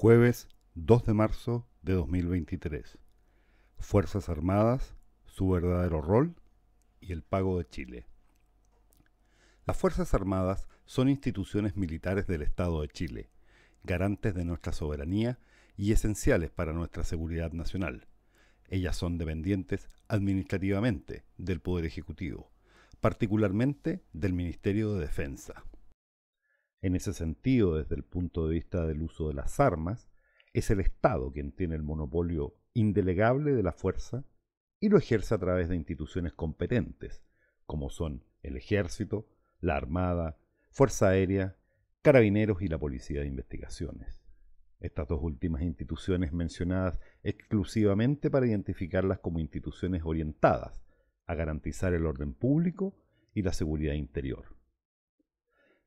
Jueves 2 de marzo de 2023. Fuerzas Armadas, su verdadero rol y el pago de Chile. Las Fuerzas Armadas son instituciones militares del Estado de Chile, garantes de nuestra soberanía y esenciales para nuestra seguridad nacional. Ellas son dependientes administrativamente del Poder Ejecutivo, particularmente del Ministerio de Defensa. En ese sentido, desde el punto de vista del uso de las armas, es el Estado quien tiene el monopolio indelegable de la fuerza y lo ejerce a través de instituciones competentes, como son el Ejército, la Armada, Fuerza Aérea, Carabineros y la Policía de Investigaciones. Estas dos últimas instituciones mencionadas exclusivamente para identificarlas como instituciones orientadas a garantizar el orden público y la seguridad interior.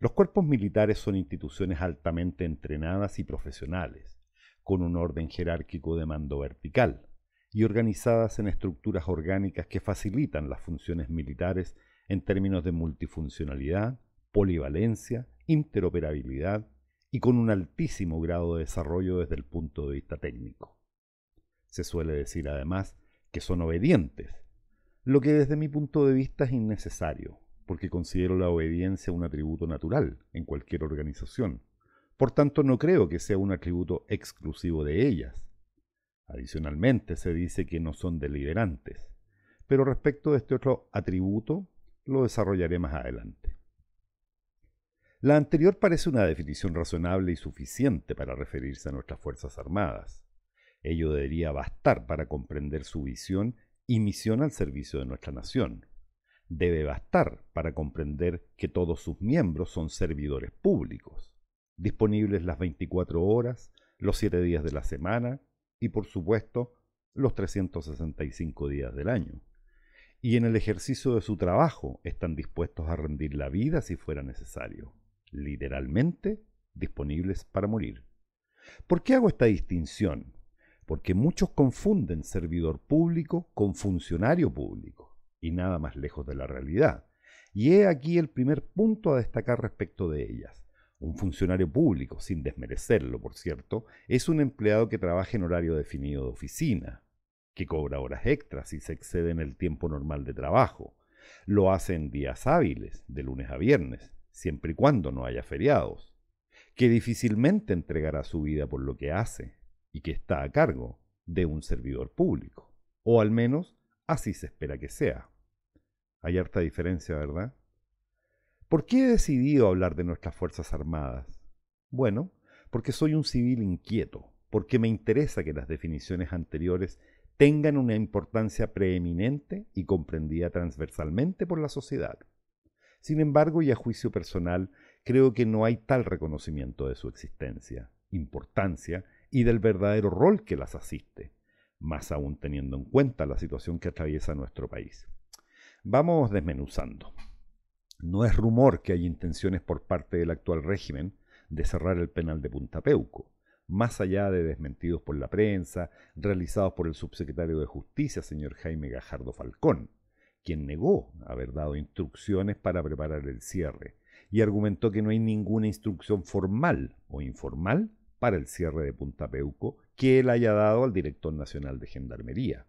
Los cuerpos militares son instituciones altamente entrenadas y profesionales, con un orden jerárquico de mando vertical, y organizadas en estructuras orgánicas que facilitan las funciones militares en términos de multifuncionalidad, polivalencia, interoperabilidad y con un altísimo grado de desarrollo desde el punto de vista técnico. Se suele decir además que son obedientes, lo que desde mi punto de vista es innecesario, porque considero la obediencia un atributo natural en cualquier organización. Por tanto, no creo que sea un atributo exclusivo de ellas. Adicionalmente, se dice que no son deliberantes, pero respecto de este otro atributo, lo desarrollaré más adelante. La anterior parece una definición razonable y suficiente para referirse a nuestras Fuerzas Armadas. Ello debería bastar para comprender su visión y misión al servicio de nuestra nación debe bastar para comprender que todos sus miembros son servidores públicos, disponibles las 24 horas, los 7 días de la semana y, por supuesto, los 365 días del año. Y en el ejercicio de su trabajo están dispuestos a rendir la vida si fuera necesario, literalmente disponibles para morir. ¿Por qué hago esta distinción? Porque muchos confunden servidor público con funcionario público y nada más lejos de la realidad. Y he aquí el primer punto a destacar respecto de ellas. Un funcionario público, sin desmerecerlo, por cierto, es un empleado que trabaja en horario definido de oficina, que cobra horas extras si se excede en el tiempo normal de trabajo. Lo hace en días hábiles, de lunes a viernes, siempre y cuando no haya feriados, que difícilmente entregará su vida por lo que hace y que está a cargo de un servidor público, o al menos Así se espera que sea. Hay harta diferencia, ¿verdad? ¿Por qué he decidido hablar de nuestras Fuerzas Armadas? Bueno, porque soy un civil inquieto, porque me interesa que las definiciones anteriores tengan una importancia preeminente y comprendida transversalmente por la sociedad. Sin embargo, y a juicio personal, creo que no hay tal reconocimiento de su existencia, importancia y del verdadero rol que las asiste más aún teniendo en cuenta la situación que atraviesa nuestro país. Vamos desmenuzando. No es rumor que hay intenciones por parte del actual régimen de cerrar el penal de Punta Peuco, más allá de desmentidos por la prensa, realizados por el subsecretario de Justicia, señor Jaime Gajardo Falcón, quien negó haber dado instrucciones para preparar el cierre y argumentó que no hay ninguna instrucción formal o informal para el cierre de Punta Peuco que él haya dado al director nacional de Gendarmería,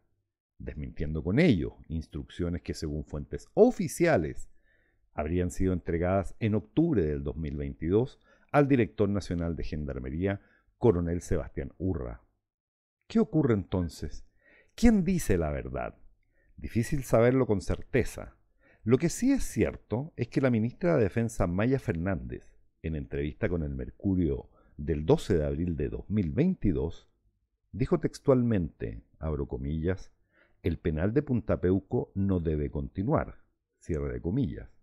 desmintiendo con ello instrucciones que según fuentes oficiales habrían sido entregadas en octubre del 2022 al director nacional de Gendarmería, coronel Sebastián Urra. ¿Qué ocurre entonces? ¿Quién dice la verdad? Difícil saberlo con certeza. Lo que sí es cierto es que la ministra de Defensa Maya Fernández, en entrevista con el Mercurio del 12 de abril de 2022, dijo textualmente, abro comillas, el penal de Puntapeuco no debe continuar, cierre de comillas,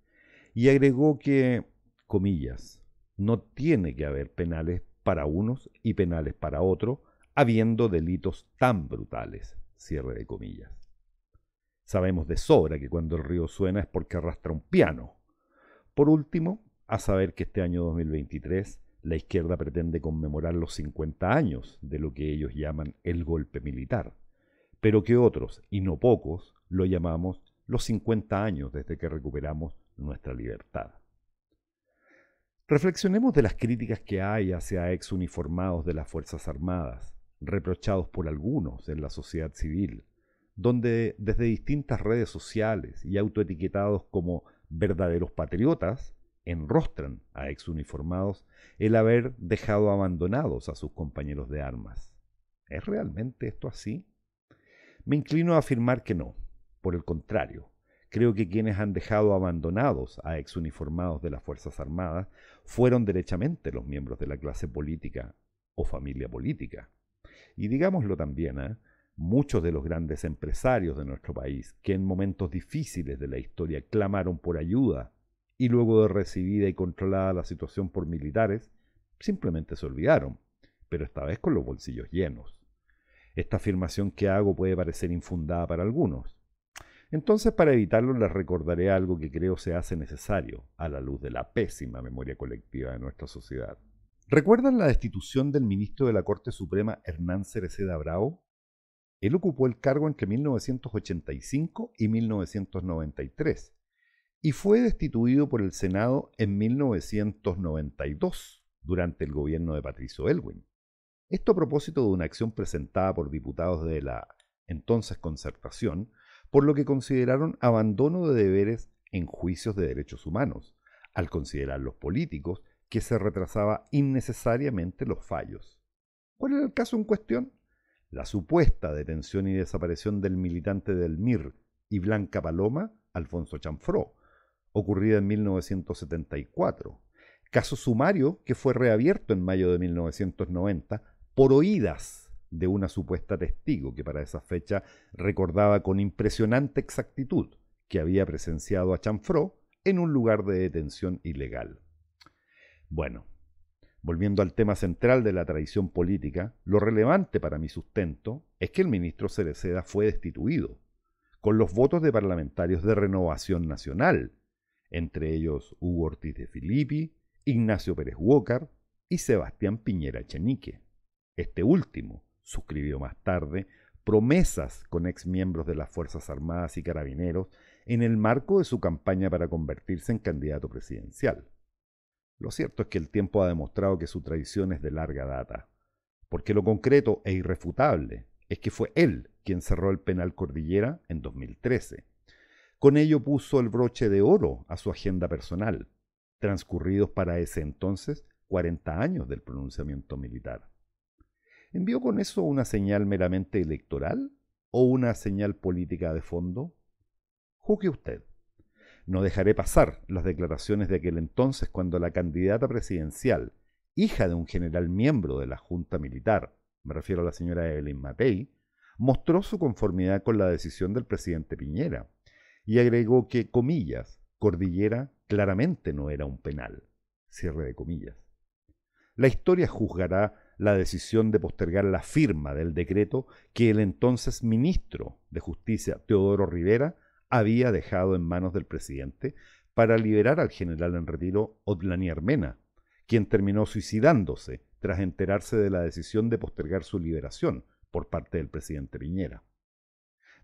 y agregó que, comillas, no tiene que haber penales para unos y penales para otros, habiendo delitos tan brutales, cierre de comillas. Sabemos de sobra que cuando el río suena es porque arrastra un piano. Por último, a saber que este año 2023 la izquierda pretende conmemorar los 50 años de lo que ellos llaman el golpe militar, pero que otros, y no pocos, lo llamamos los 50 años desde que recuperamos nuestra libertad. Reflexionemos de las críticas que hay hacia ex uniformados de las Fuerzas Armadas, reprochados por algunos en la sociedad civil, donde desde distintas redes sociales y autoetiquetados como verdaderos patriotas, enrostran a exuniformados el haber dejado abandonados a sus compañeros de armas. ¿Es realmente esto así? Me inclino a afirmar que no. Por el contrario, creo que quienes han dejado abandonados a exuniformados de las Fuerzas Armadas fueron derechamente los miembros de la clase política o familia política. Y digámoslo también, a ¿eh? muchos de los grandes empresarios de nuestro país, que en momentos difíciles de la historia clamaron por ayuda y luego de recibida y controlada la situación por militares, simplemente se olvidaron, pero esta vez con los bolsillos llenos. Esta afirmación que hago puede parecer infundada para algunos. Entonces, para evitarlo, les recordaré algo que creo se hace necesario a la luz de la pésima memoria colectiva de nuestra sociedad. ¿Recuerdan la destitución del ministro de la Corte Suprema Hernán Cereceda Bravo? Él ocupó el cargo entre 1985 y 1993 y fue destituido por el Senado en 1992 durante el gobierno de Patricio Elwin. Esto a propósito de una acción presentada por diputados de la entonces concertación, por lo que consideraron abandono de deberes en juicios de derechos humanos, al considerar los políticos que se retrasaba innecesariamente los fallos. ¿Cuál era el caso en cuestión? La supuesta detención y desaparición del militante del MIR y Blanca Paloma, Alfonso Chanfro, ocurrida en 1974, caso sumario que fue reabierto en mayo de 1990 por oídas de una supuesta testigo que para esa fecha recordaba con impresionante exactitud que había presenciado a Chanfro en un lugar de detención ilegal. Bueno, volviendo al tema central de la traición política, lo relevante para mi sustento es que el ministro Cereceda fue destituido, con los votos de parlamentarios de Renovación Nacional, entre ellos Hugo Ortiz de Filippi, Ignacio Pérez Walker y Sebastián Piñera Chenique. Este último suscribió más tarde promesas con exmiembros de las Fuerzas Armadas y Carabineros en el marco de su campaña para convertirse en candidato presidencial. Lo cierto es que el tiempo ha demostrado que su traición es de larga data, porque lo concreto e irrefutable es que fue él quien cerró el penal Cordillera en 2013 con ello puso el broche de oro a su agenda personal, transcurridos para ese entonces 40 años del pronunciamiento militar. ¿Envió con eso una señal meramente electoral o una señal política de fondo? Juzgue usted. No dejaré pasar las declaraciones de aquel entonces cuando la candidata presidencial, hija de un general miembro de la Junta Militar, me refiero a la señora Evelyn Matei, mostró su conformidad con la decisión del presidente Piñera y agregó que, comillas, Cordillera claramente no era un penal. Cierre de comillas. La historia juzgará la decisión de postergar la firma del decreto que el entonces ministro de Justicia, Teodoro Rivera, había dejado en manos del presidente para liberar al general en retiro Otlani Armena, quien terminó suicidándose tras enterarse de la decisión de postergar su liberación por parte del presidente Viñera.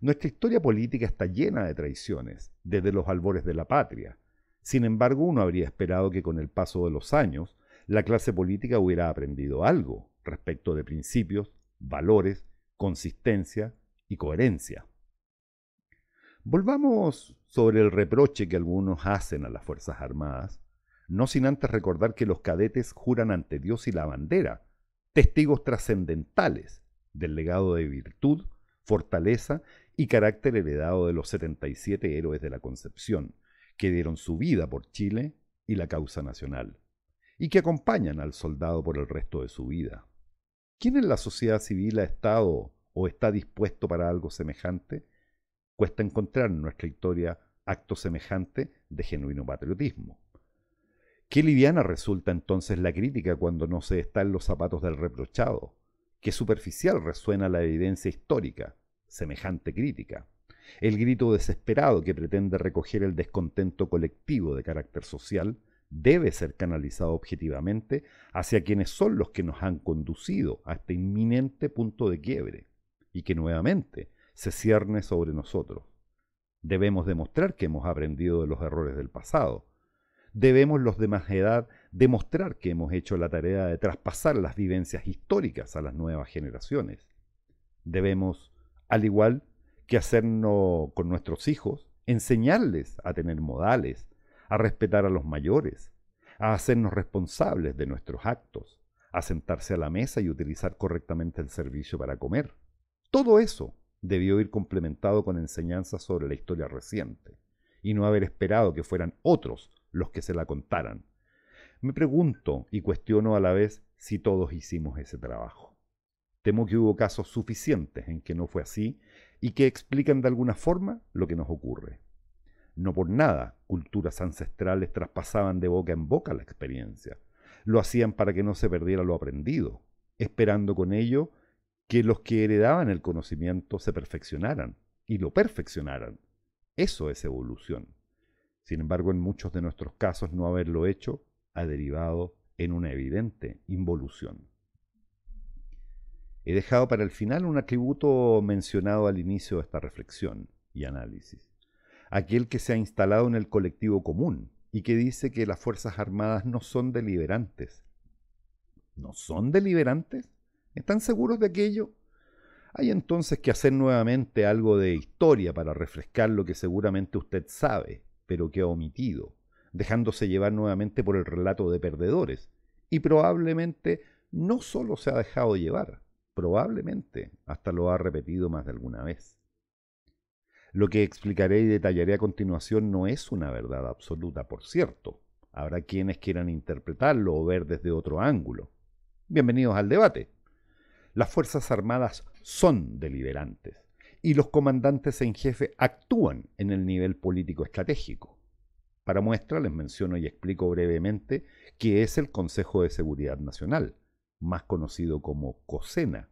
Nuestra historia política está llena de traiciones, desde los albores de la patria. Sin embargo, uno habría esperado que con el paso de los años, la clase política hubiera aprendido algo respecto de principios, valores, consistencia y coherencia. Volvamos sobre el reproche que algunos hacen a las Fuerzas Armadas, no sin antes recordar que los cadetes juran ante Dios y la bandera, testigos trascendentales del legado de virtud, fortaleza y carácter heredado de los 77 héroes de la Concepción, que dieron su vida por Chile y la causa nacional, y que acompañan al soldado por el resto de su vida. ¿Quién en la sociedad civil ha estado o está dispuesto para algo semejante? Cuesta encontrar en nuestra historia acto semejante de genuino patriotismo. Qué liviana resulta entonces la crítica cuando no se está en los zapatos del reprochado. Qué superficial resuena la evidencia histórica semejante crítica. El grito desesperado que pretende recoger el descontento colectivo de carácter social debe ser canalizado objetivamente hacia quienes son los que nos han conducido a este inminente punto de quiebre y que nuevamente se cierne sobre nosotros. Debemos demostrar que hemos aprendido de los errores del pasado. Debemos los de más edad demostrar que hemos hecho la tarea de traspasar las vivencias históricas a las nuevas generaciones. Debemos al igual que hacernos con nuestros hijos, enseñarles a tener modales, a respetar a los mayores, a hacernos responsables de nuestros actos, a sentarse a la mesa y utilizar correctamente el servicio para comer. Todo eso debió ir complementado con enseñanzas sobre la historia reciente, y no haber esperado que fueran otros los que se la contaran. Me pregunto y cuestiono a la vez si todos hicimos ese trabajo. Temo que hubo casos suficientes en que no fue así y que explican de alguna forma lo que nos ocurre. No por nada culturas ancestrales traspasaban de boca en boca la experiencia. Lo hacían para que no se perdiera lo aprendido, esperando con ello que los que heredaban el conocimiento se perfeccionaran y lo perfeccionaran. Eso es evolución. Sin embargo, en muchos de nuestros casos no haberlo hecho ha derivado en una evidente involución. He dejado para el final un atributo mencionado al inicio de esta reflexión y análisis. Aquel que se ha instalado en el colectivo común y que dice que las Fuerzas Armadas no son deliberantes. ¿No son deliberantes? ¿Están seguros de aquello? Hay entonces que hacer nuevamente algo de historia para refrescar lo que seguramente usted sabe, pero que ha omitido, dejándose llevar nuevamente por el relato de perdedores, y probablemente no solo se ha dejado llevar, Probablemente hasta lo ha repetido más de alguna vez. Lo que explicaré y detallaré a continuación no es una verdad absoluta, por cierto. Habrá quienes quieran interpretarlo o ver desde otro ángulo. Bienvenidos al debate. Las Fuerzas Armadas son deliberantes y los comandantes en jefe actúan en el nivel político estratégico. Para muestra les menciono y explico brevemente qué es el Consejo de Seguridad Nacional, más conocido como COSENA.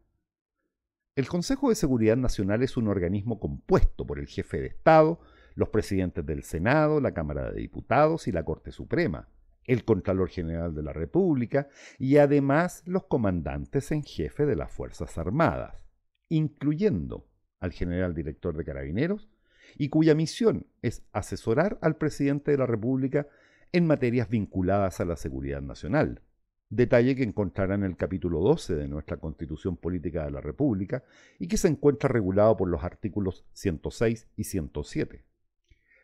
El Consejo de Seguridad Nacional es un organismo compuesto por el jefe de Estado, los presidentes del Senado, la Cámara de Diputados y la Corte Suprema, el Contralor General de la República y además los comandantes en jefe de las Fuerzas Armadas, incluyendo al general director de Carabineros, y cuya misión es asesorar al presidente de la República en materias vinculadas a la seguridad nacional, detalle que encontrará en el capítulo 12 de nuestra Constitución Política de la República y que se encuentra regulado por los artículos 106 y 107.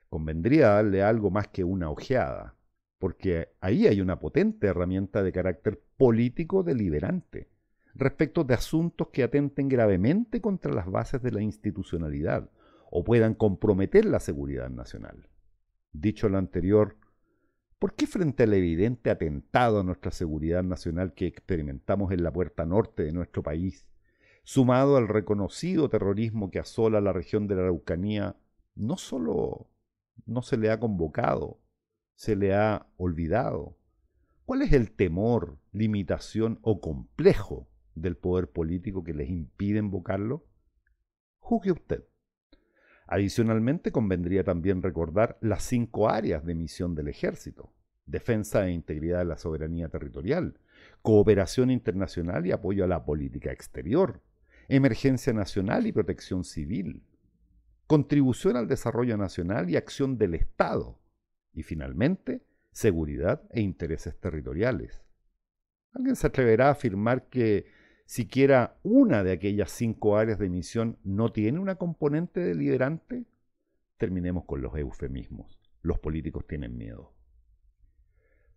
Convendría darle algo más que una ojeada, porque ahí hay una potente herramienta de carácter político deliberante respecto de asuntos que atenten gravemente contra las bases de la institucionalidad o puedan comprometer la seguridad nacional. Dicho lo anterior, ¿Por qué frente al evidente atentado a nuestra seguridad nacional que experimentamos en la puerta norte de nuestro país, sumado al reconocido terrorismo que asola la región de la Araucanía, no solo no se le ha convocado, se le ha olvidado? ¿Cuál es el temor, limitación o complejo del poder político que les impide invocarlo? Juzgue usted. Adicionalmente, convendría también recordar las cinco áreas de misión del ejército. Defensa e integridad de la soberanía territorial, cooperación internacional y apoyo a la política exterior, emergencia nacional y protección civil, contribución al desarrollo nacional y acción del Estado, y finalmente, seguridad e intereses territoriales. ¿Alguien se atreverá a afirmar que siquiera una de aquellas cinco áreas de misión no tiene una componente deliberante, terminemos con los eufemismos. Los políticos tienen miedo.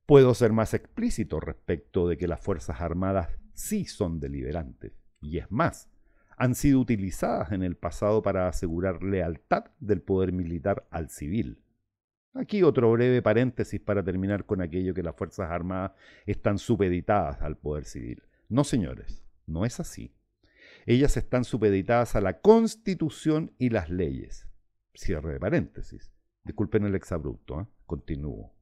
Puedo ser más explícito respecto de que las Fuerzas Armadas sí son deliberantes, y es más, han sido utilizadas en el pasado para asegurar lealtad del poder militar al civil. Aquí otro breve paréntesis para terminar con aquello que las Fuerzas Armadas están supeditadas al poder civil. No, señores, no es así. Ellas están supeditadas a la Constitución y las leyes. Cierre de paréntesis. Disculpen el exabrupto, ¿eh? continúo.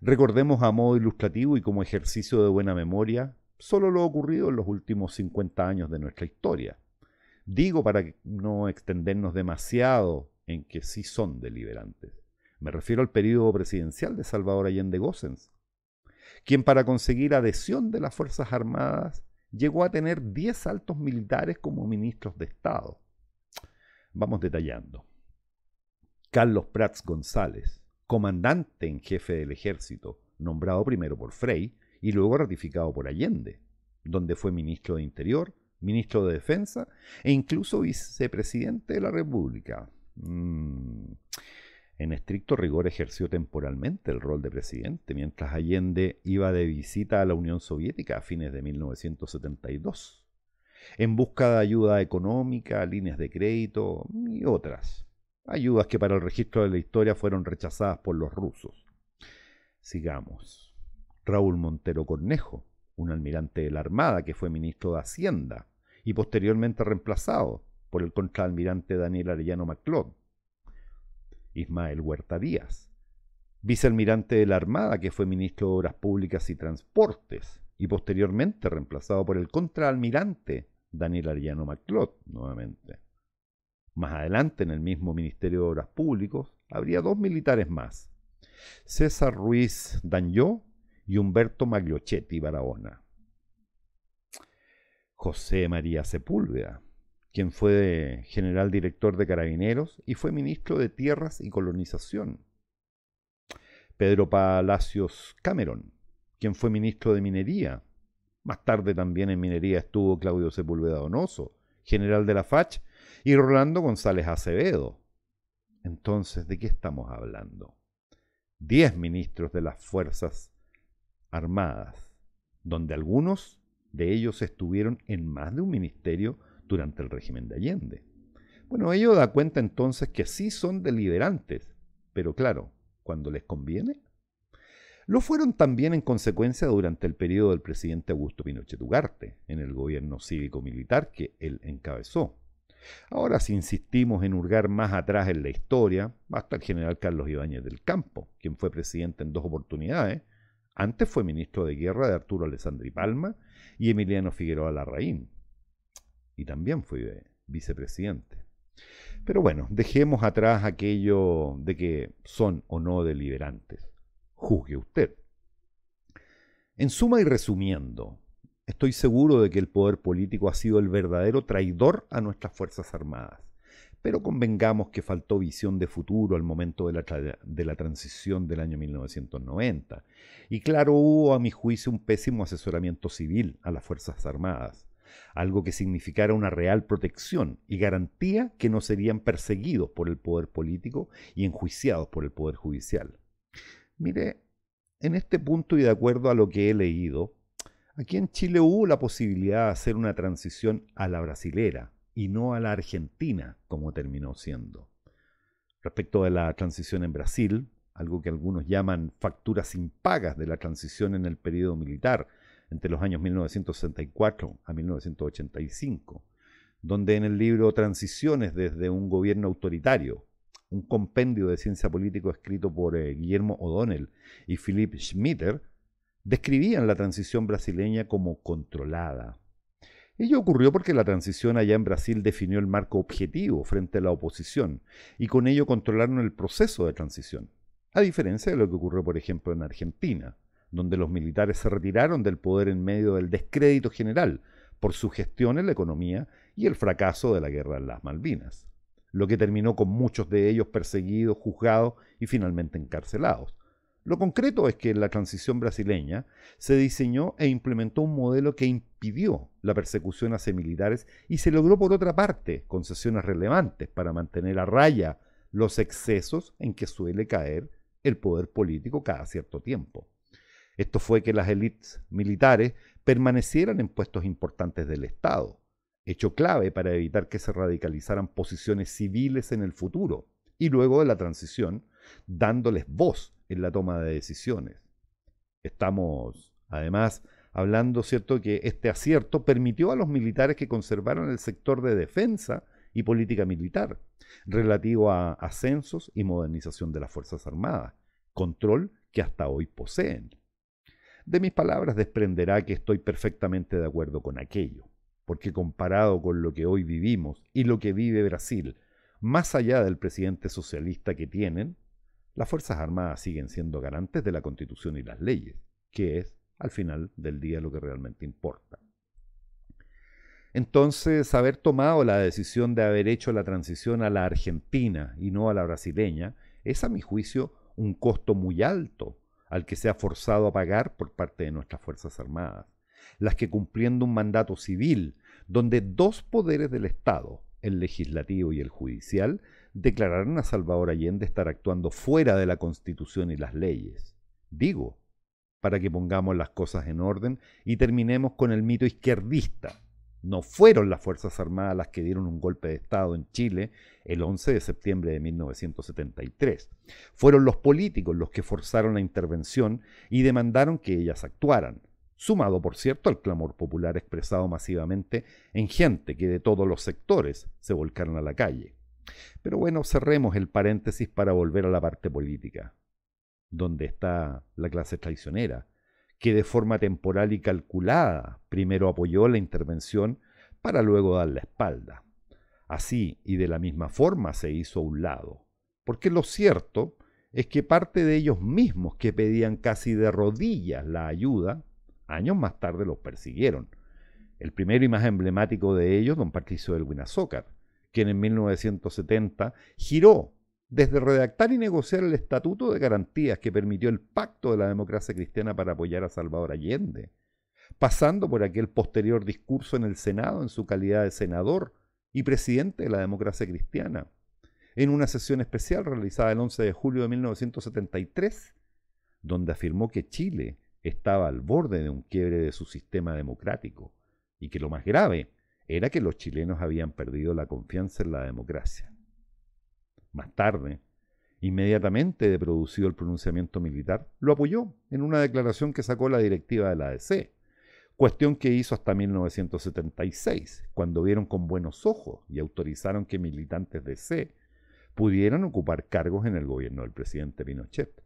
Recordemos a modo ilustrativo y como ejercicio de buena memoria solo lo ocurrido en los últimos 50 años de nuestra historia. Digo para no extendernos demasiado en que sí son deliberantes. Me refiero al periodo presidencial de Salvador Allende Gossens, quien para conseguir adhesión de las Fuerzas Armadas llegó a tener 10 altos militares como ministros de Estado. Vamos detallando. Carlos Prats González, comandante en jefe del ejército, nombrado primero por Frey y luego ratificado por Allende, donde fue ministro de Interior, ministro de Defensa e incluso vicepresidente de la República. Mm en estricto rigor ejerció temporalmente el rol de presidente mientras Allende iba de visita a la Unión Soviética a fines de 1972, en busca de ayuda económica, líneas de crédito y otras, ayudas que para el registro de la historia fueron rechazadas por los rusos. Sigamos. Raúl Montero Cornejo, un almirante de la Armada que fue ministro de Hacienda y posteriormente reemplazado por el contraalmirante Daniel Arellano MacLeod, Ismael Huerta Díaz, vicealmirante de la Armada, que fue ministro de Obras Públicas y Transportes, y posteriormente reemplazado por el contraalmirante Daniel Ariano Maclot, nuevamente. Más adelante, en el mismo Ministerio de Obras Públicas, habría dos militares más, César Ruiz Danjó y Humberto Magliochetti Barahona. José María Sepúlveda, quien fue general director de Carabineros y fue ministro de Tierras y Colonización. Pedro Palacios Cameron, quien fue ministro de Minería. Más tarde también en Minería estuvo Claudio Sepúlveda Donoso, general de la FACH, y Rolando González Acevedo. Entonces, ¿de qué estamos hablando? Diez ministros de las Fuerzas Armadas, donde algunos de ellos estuvieron en más de un ministerio durante el régimen de Allende. Bueno, ello da cuenta entonces que sí son deliberantes, pero claro, cuando les conviene. Lo fueron también en consecuencia durante el periodo del presidente Augusto Pinochet Ugarte, en el gobierno cívico-militar que él encabezó. Ahora, si insistimos en hurgar más atrás en la historia, basta el general Carlos Ibáñez del Campo, quien fue presidente en dos oportunidades, antes fue ministro de guerra de Arturo Alessandri Palma y Emiliano Figueroa Larraín, y también fui eh, vicepresidente. Pero bueno, dejemos atrás aquello de que son o no deliberantes. Juzgue usted. En suma y resumiendo, estoy seguro de que el poder político ha sido el verdadero traidor a nuestras Fuerzas Armadas. Pero convengamos que faltó visión de futuro al momento de la, de la transición del año 1990. Y claro, hubo a mi juicio un pésimo asesoramiento civil a las Fuerzas Armadas algo que significara una real protección y garantía que no serían perseguidos por el poder político y enjuiciados por el poder judicial. Mire, en este punto y de acuerdo a lo que he leído, aquí en Chile hubo la posibilidad de hacer una transición a la brasilera y no a la argentina, como terminó siendo. Respecto de la transición en Brasil, algo que algunos llaman facturas impagas de la transición en el periodo militar, entre los años 1964 a 1985, donde en el libro Transiciones desde un gobierno autoritario, un compendio de ciencia política escrito por eh, Guillermo O'Donnell y Philip Schmitter, describían la transición brasileña como controlada. Ello ocurrió porque la transición allá en Brasil definió el marco objetivo frente a la oposición y con ello controlaron el proceso de transición, a diferencia de lo que ocurrió, por ejemplo, en Argentina, donde los militares se retiraron del poder en medio del descrédito general por su gestión en la economía y el fracaso de la guerra en las Malvinas, lo que terminó con muchos de ellos perseguidos, juzgados y finalmente encarcelados. Lo concreto es que en la transición brasileña se diseñó e implementó un modelo que impidió la persecución hacia militares y se logró por otra parte concesiones relevantes para mantener a raya los excesos en que suele caer el poder político cada cierto tiempo. Esto fue que las élites militares permanecieran en puestos importantes del Estado, hecho clave para evitar que se radicalizaran posiciones civiles en el futuro y luego de la transición, dándoles voz en la toma de decisiones. Estamos, además, hablando, ¿cierto?, que este acierto permitió a los militares que conservaron el sector de defensa y política militar, relativo a ascensos y modernización de las Fuerzas Armadas, control que hasta hoy poseen. De mis palabras desprenderá que estoy perfectamente de acuerdo con aquello, porque comparado con lo que hoy vivimos y lo que vive Brasil, más allá del presidente socialista que tienen, las Fuerzas Armadas siguen siendo garantes de la Constitución y las leyes, que es, al final del día, lo que realmente importa. Entonces, haber tomado la decisión de haber hecho la transición a la argentina y no a la brasileña es, a mi juicio, un costo muy alto al que ha forzado a pagar por parte de nuestras Fuerzas Armadas, las que cumpliendo un mandato civil, donde dos poderes del Estado, el legislativo y el judicial, declararon a Salvador Allende estar actuando fuera de la Constitución y las leyes. Digo, para que pongamos las cosas en orden y terminemos con el mito izquierdista no fueron las Fuerzas Armadas las que dieron un golpe de Estado en Chile el 11 de septiembre de 1973. Fueron los políticos los que forzaron la intervención y demandaron que ellas actuaran, sumado, por cierto, al clamor popular expresado masivamente en gente que de todos los sectores se volcaron a la calle. Pero bueno, cerremos el paréntesis para volver a la parte política, donde está la clase traicionera, que de forma temporal y calculada primero apoyó la intervención para luego dar la espalda. Así y de la misma forma se hizo a un lado, porque lo cierto es que parte de ellos mismos que pedían casi de rodillas la ayuda, años más tarde los persiguieron. El primero y más emblemático de ellos, don Patricio del Guinazócar, quien en 1970 giró desde redactar y negociar el Estatuto de Garantías que permitió el pacto de la democracia cristiana para apoyar a Salvador Allende, pasando por aquel posterior discurso en el Senado en su calidad de senador y presidente de la democracia cristiana, en una sesión especial realizada el 11 de julio de 1973, donde afirmó que Chile estaba al borde de un quiebre de su sistema democrático y que lo más grave era que los chilenos habían perdido la confianza en la democracia más tarde, inmediatamente de producido el pronunciamiento militar, lo apoyó en una declaración que sacó la directiva de la ADC, cuestión que hizo hasta 1976, cuando vieron con buenos ojos y autorizaron que militantes de C pudieran ocupar cargos en el gobierno del presidente Pinochet,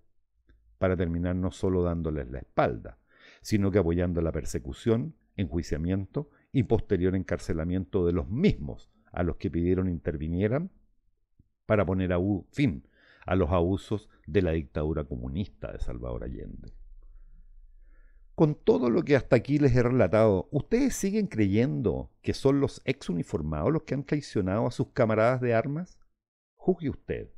para terminar no solo dándoles la espalda, sino que apoyando la persecución, enjuiciamiento y posterior encarcelamiento de los mismos a los que pidieron intervinieran para poner fin a los abusos de la dictadura comunista de Salvador Allende. Con todo lo que hasta aquí les he relatado, ¿ustedes siguen creyendo que son los ex uniformados los que han traicionado a sus camaradas de armas? Juzgue usted.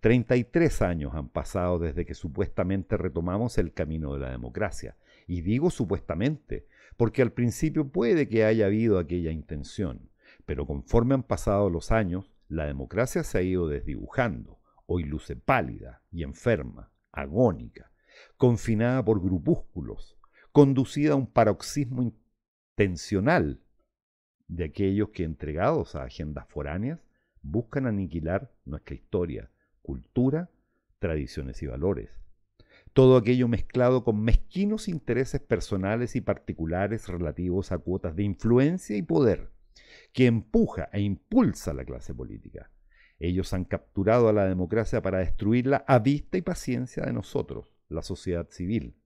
33 años han pasado desde que supuestamente retomamos el camino de la democracia. Y digo supuestamente, porque al principio puede que haya habido aquella intención, pero conforme han pasado los años, la democracia se ha ido desdibujando, hoy luce pálida y enferma, agónica, confinada por grupúsculos, conducida a un paroxismo intencional de aquellos que entregados a agendas foráneas buscan aniquilar nuestra historia, cultura, tradiciones y valores. Todo aquello mezclado con mezquinos intereses personales y particulares relativos a cuotas de influencia y poder, que empuja e impulsa la clase política. Ellos han capturado a la democracia para destruirla a vista y paciencia de nosotros, la sociedad civil.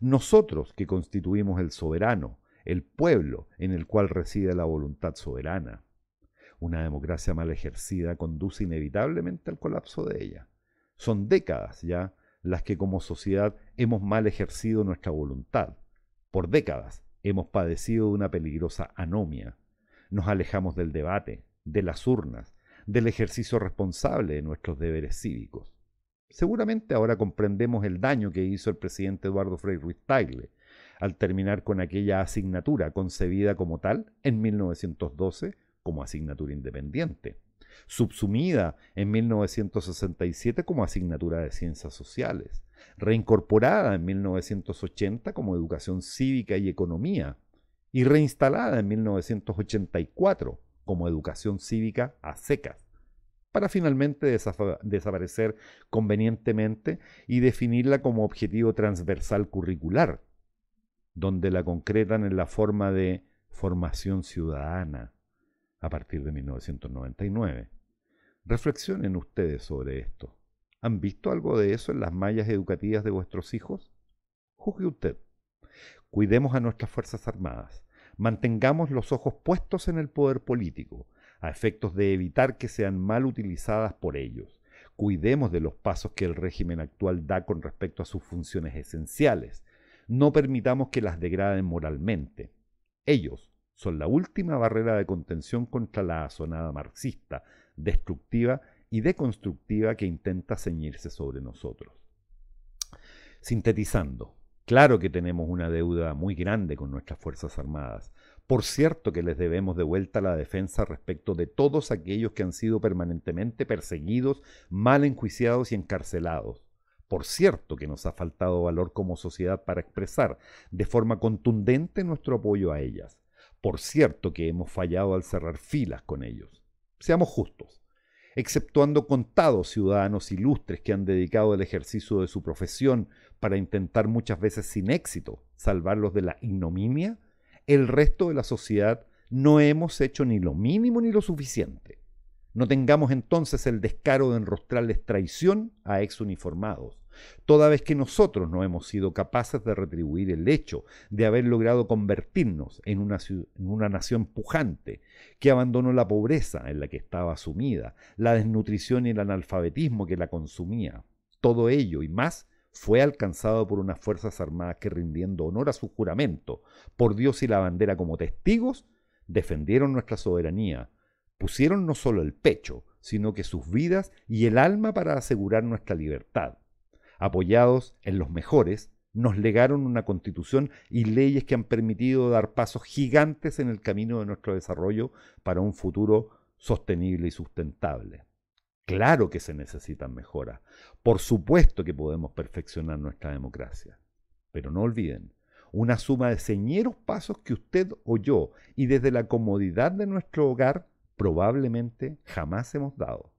Nosotros que constituimos el soberano, el pueblo en el cual reside la voluntad soberana. Una democracia mal ejercida conduce inevitablemente al colapso de ella. Son décadas ya las que como sociedad hemos mal ejercido nuestra voluntad. Por décadas hemos padecido de una peligrosa anomia. Nos alejamos del debate, de las urnas, del ejercicio responsable de nuestros deberes cívicos. Seguramente ahora comprendemos el daño que hizo el presidente Eduardo Frei Ruiz Tagle al terminar con aquella asignatura concebida como tal en 1912 como asignatura independiente, subsumida en 1967 como asignatura de ciencias sociales, reincorporada en 1980 como educación cívica y economía y reinstalada en 1984 como educación cívica a secas, para finalmente desaparecer convenientemente y definirla como objetivo transversal curricular, donde la concretan en la forma de formación ciudadana a partir de 1999. Reflexionen ustedes sobre esto. ¿Han visto algo de eso en las mallas educativas de vuestros hijos? Juzgue usted. Cuidemos a nuestras Fuerzas Armadas mantengamos los ojos puestos en el poder político, a efectos de evitar que sean mal utilizadas por ellos. Cuidemos de los pasos que el régimen actual da con respecto a sus funciones esenciales. No permitamos que las degraden moralmente. Ellos son la última barrera de contención contra la asonada marxista, destructiva y deconstructiva que intenta ceñirse sobre nosotros. Sintetizando, Claro que tenemos una deuda muy grande con nuestras Fuerzas Armadas. Por cierto que les debemos de vuelta la defensa respecto de todos aquellos que han sido permanentemente perseguidos, mal enjuiciados y encarcelados. Por cierto que nos ha faltado valor como sociedad para expresar de forma contundente nuestro apoyo a ellas. Por cierto que hemos fallado al cerrar filas con ellos. Seamos justos exceptuando contados ciudadanos ilustres que han dedicado el ejercicio de su profesión para intentar muchas veces sin éxito salvarlos de la ignominia, el resto de la sociedad no hemos hecho ni lo mínimo ni lo suficiente. No tengamos entonces el descaro de enrostrarles traición a ex uniformados, toda vez que nosotros no hemos sido capaces de retribuir el hecho de haber logrado convertirnos en una, en una nación pujante, que abandonó la pobreza en la que estaba sumida, la desnutrición y el analfabetismo que la consumía. Todo ello y más fue alcanzado por unas fuerzas armadas que rindiendo honor a su juramento por Dios y la bandera como testigos, defendieron nuestra soberanía, pusieron no solo el pecho, sino que sus vidas y el alma para asegurar nuestra libertad. Apoyados en los mejores, nos legaron una constitución y leyes que han permitido dar pasos gigantes en el camino de nuestro desarrollo para un futuro sostenible y sustentable. Claro que se necesitan mejoras. Por supuesto que podemos perfeccionar nuestra democracia. Pero no olviden, una suma de señeros pasos que usted o yo, y desde la comodidad de nuestro hogar, probablemente jamás hemos dado.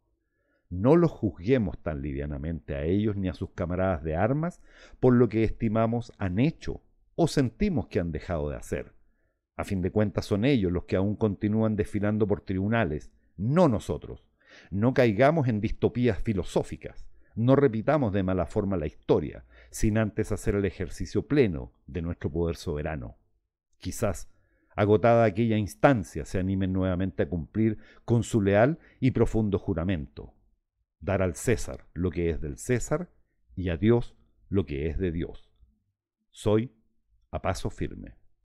No los juzguemos tan livianamente a ellos ni a sus camaradas de armas por lo que estimamos han hecho o sentimos que han dejado de hacer. A fin de cuentas son ellos los que aún continúan desfilando por tribunales, no nosotros. No caigamos en distopías filosóficas, no repitamos de mala forma la historia, sin antes hacer el ejercicio pleno de nuestro poder soberano. Quizás, agotada aquella instancia, se animen nuevamente a cumplir con su leal y profundo juramento. Dar al César lo que es del César y a Dios lo que es de Dios. Soy a paso firme.